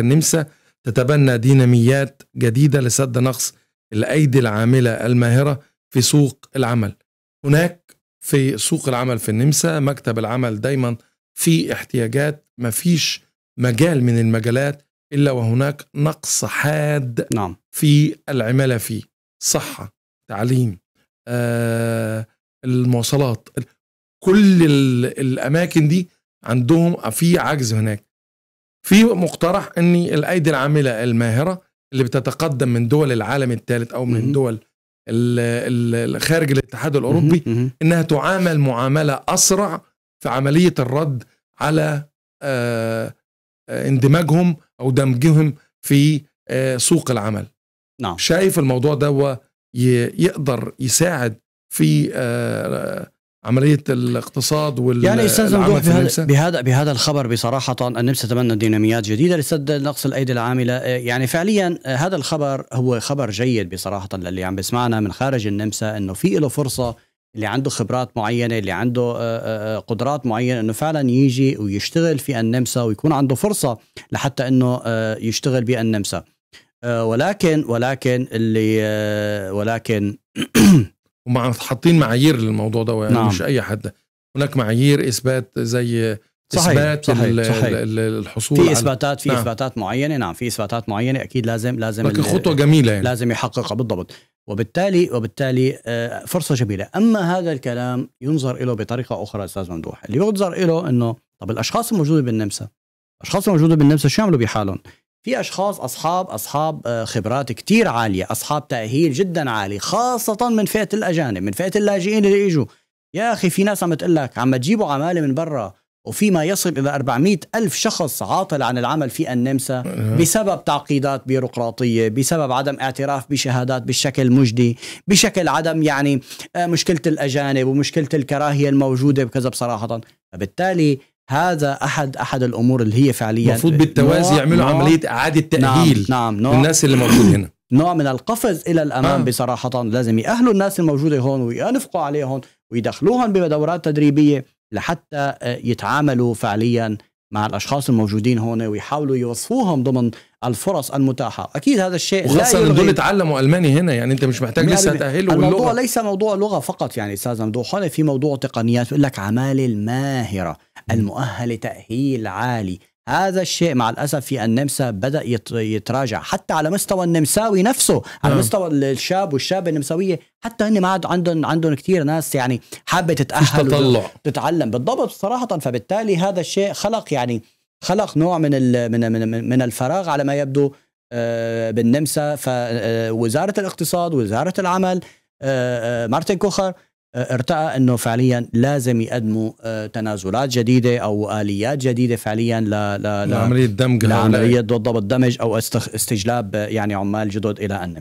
النمسا تتبنى ديناميات جديدة لسد نقص الأيدي العاملة الماهرة في سوق العمل هناك في سوق العمل في النمسا مكتب العمل دايما في احتياجات مفيش مجال من المجالات إلا وهناك نقص حاد نعم. في العمالة فيه صحة تعليم آه، المواصلات كل الأماكن دي عندهم في عجز هناك في مقترح اني الايدي العامله الماهره اللي بتتقدم من دول العالم الثالث او من الدول خارج الاتحاد الاوروبي انها تعامل معامله اسرع في عمليه الرد على آه، آه، اندماجهم او دمجهم في آه، سوق العمل نعم شايف الموضوع ده يقدر يساعد في عمليه الاقتصاد وال يعني استاذ ممدوح بهذا, بهذا بهذا الخبر بصراحه النمسا تتبنى ديناميات جديده لسد نقص الايدي العامله آه، يعني فعليا آه، هذا الخبر هو خبر جيد بصراحه للي عم بسمعنا من خارج النمسا انه في له فرصه اللي عنده خبرات معينه اللي عنده آه، قدرات معينه انه فعلا يجي ويشتغل في النمسا ويكون عنده فرصه لحتى انه يشتغل بالنمسا ولكن ولكن اللي ولكن هم حاطين معايير للموضوع ده يعني نعم. مش اي حد هناك معايير اثبات زي صحيح. اثبات صحيح. صحيح. الحصول في اثباتات في نعم. اثباتات معينه نعم في اثباتات معينه اكيد لازم لازم لكن خطوه جميله يعني. لازم يحققها بالضبط وبالتالي وبالتالي آه، فرصه جميله اما هذا الكلام ينظر له بطريقه اخرى استاذ ممدوح اللي ينظر له انه طب الاشخاص الموجوده بالنمسا الاشخاص الموجوده بالنمسا شو يعملوا بحالهم في اشخاص اصحاب اصحاب آه، خبرات كتير عاليه، اصحاب تاهيل جدا عالي، خاصه من فئه الاجانب، من فئه اللاجئين اللي اجوا. يا اخي في ناس عم تقول لك عم تجيبوا عماله من برا وفي ما يصل إلى 400 ألف شخص عاطل عن العمل في النمسا آه. بسبب تعقيدات بيروقراطية بسبب عدم اعتراف بشهادات بالشكل مجدي بشكل عدم يعني آه، مشكلة الأجانب ومشكلة الكراهية الموجودة بكذا بصراحة فبالتالي هذا احد احد الامور اللي هي فعليا المفروض بالتوازي يعملوا عمليه اعاده نعم، تاهيل نعم نعم للناس اللي موجودين هنا نوع من القفز الى الامام آه. بصراحه لازم ياهلوا الناس الموجوده هون ويانفقوا عليهم ويدخلوهم بدورات تدريبيه لحتى آه، يتعاملوا فعليا مع الاشخاص الموجودين هون ويحاولوا يوصفوهم ضمن الفرص المتاحه، اكيد هذا الشيء وخاصه لا دول تعلموا الماني هنا يعني انت مش محتاج لسه تاهله الموضوع واللغة. ليس موضوع لغه فقط يعني استاذ ممدوح هون في موضوع تقنيات بقول لك عماله الماهره المؤهله تاهيل عالي، هذا الشيء مع الاسف في النمسا بدا يتراجع حتى على مستوى النمساوي نفسه على أه. مستوى الشاب والشابه النمساويه حتى هن ما عاد عندهم عندهم كثير ناس يعني حابه تتاهل تطلع تتعلم بالضبط صراحه فبالتالي هذا الشيء خلق يعني خلق نوع من من, من الفراغ على ما يبدو آه، بالنمسا فوزاره آه، الاقتصاد وزاره العمل آه، مارتن كوخر آه، ارتأى انه فعليا لازم يقدموا آه، تنازلات جديده او اليات جديده فعليا ل ل لعمليه دمج لعمليه ضد الدمج او استجلاب آه، يعني عمال جدد الى ان